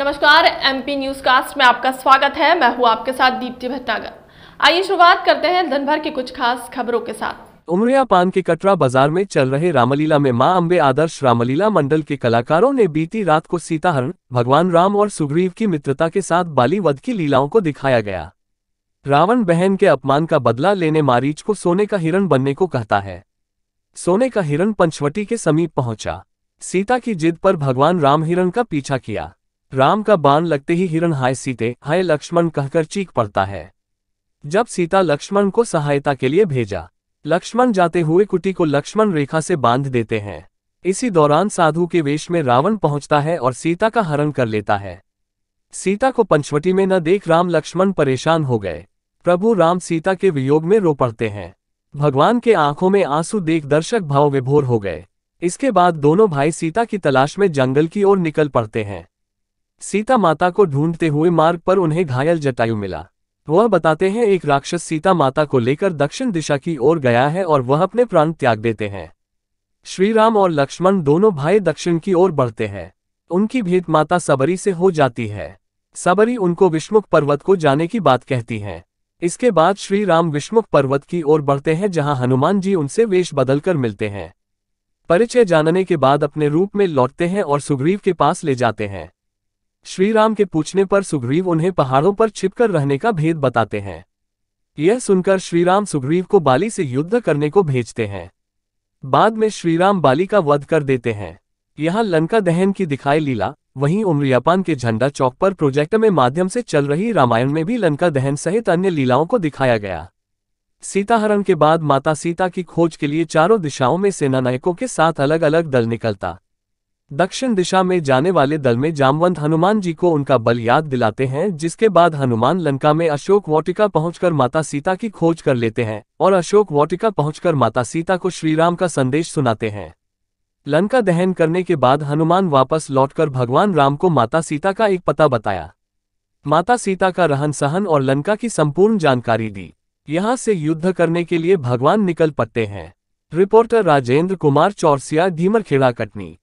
नमस्कार MP news cast में आपका स्वागत है मैं हूँ आपके साथ दीप्ति भट्टागर आइए शुरुआत करते हैं दिनभर की कुछ खास खबरों के साथ उमरिया पान के कटरा बाजार में चल रहे रामलीला में मां अम्बे आदर्श रामलीला मंडल के कलाकारों ने बीती रात को सीताहरण भगवान राम और सुग्रीव की मित्रता के साथ बाली वध की लीलाओं को दिखाया गया रावण बहन के अपमान का बदला लेने मारीच को सोने का हिरण बनने को कहता है सोने का हिरण पंचवटी के समीप पहुंचा सीता की जिद पर भगवान राम हिरण का पीछा किया राम का बाण लगते ही हिरण हाय सीते हाय लक्ष्मण कहकर चीख पड़ता है जब सीता लक्ष्मण को सहायता के लिए भेजा लक्ष्मण जाते हुए कुटी को लक्ष्मण रेखा से बांध देते हैं इसी दौरान साधु के वेश में रावण पहुंचता है और सीता का हरण कर लेता है सीता को पंचवटी में न देख राम लक्ष्मण परेशान हो गए प्रभु राम सीता के वियोग में रो पड़ते हैं भगवान के आंखों में आंसू देख दर्शक भाव विभोर हो गए इसके बाद दोनों भाई सीता की तलाश में जंगल की ओर निकल पड़ते हैं सीता माता को ढूंढते हुए मार्ग पर उन्हें घायल जटायु मिला वह बताते हैं एक राक्षस सीता माता को लेकर दक्षिण दिशा की ओर गया है और वह अपने प्राण त्याग देते हैं श्री राम और लक्ष्मण दोनों भाई दक्षिण की ओर बढ़ते हैं उनकी भेंट माता सबरी से हो जाती है सबरी उनको विष्मुख पर्वत को जाने की बात कहती हैं इसके बाद श्री राम पर्वत की ओर बढ़ते हैं जहां हनुमान जी उनसे वेश बदलकर मिलते हैं परिचय जानने के बाद अपने रूप में लौटते हैं और सुग्रीव के पास ले जाते हैं श्रीराम के पूछने पर सुग्रीव उन्हें पहाड़ों पर छिपकर रहने का भेद बताते हैं यह सुनकर श्रीराम सुग्रीव को बाली से युद्ध करने को भेजते हैं बाद में श्रीराम बाली का वध कर देते हैं यहाँ लंका दहन की दिखाई लीला वहीं उमरियापान के झंडा चौक पर प्रोजेक्ट में माध्यम से चल रही रामायण में भी लंका दहन सहित अन्य लीलाओं को दिखाया गया सीताहरण के बाद माता सीता की खोज के लिए चारों दिशाओं में सेनानायकों के साथ अलग अलग दल निकलता दक्षिण दिशा में जाने वाले दल में जामवंत हनुमान जी को उनका बल याद दिलाते हैं जिसके बाद हनुमान लंका में अशोक वाटिका पहुंचकर माता सीता की खोज कर लेते हैं और अशोक वाटिका पहुंचकर माता सीता को श्रीराम का संदेश सुनाते हैं लंका दहन करने के बाद हनुमान वापस लौटकर भगवान राम को माता सीता का एक पता बताया माता सीता का रहन सहन और लंका की संपूर्ण जानकारी दी यहाँ से युद्ध करने के लिए भगवान निकल पड़ते हैं रिपोर्टर राजेंद्र कुमार चौरसिया धीमरखेड़ा कटनी